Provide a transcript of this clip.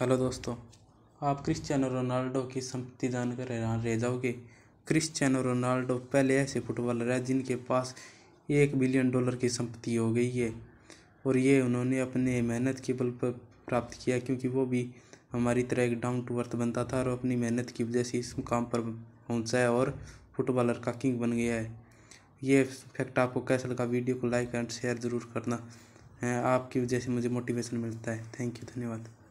hello दोस्तों आप Cristiano Ronaldo की संपत्ति दान कर हैरान रह जाओगे क्रिस्टियानो रोनाल्डो पहले ऐसे फुटबॉलर है जिनके पास एक बिलियन डॉलर की संपत्ति हो गई है और ये उन्होंने अपने मेहनत के बल पर प्राप्त किया क्योंकि वो भी हमारी तरह एक डाउन टू अर्थ बनता था और अपनी मेहनत की वजह से इस मुकाम पर पहुंचा है और फुटबॉलर का किंग बन गया है ये फैक्ट आपको कैसा लगा वीडियो को लाइक एंड शेयर ज़रूर करना है आपकी वजह से मुझे मोटिवेशन मिलता है थैंक यू धन्यवाद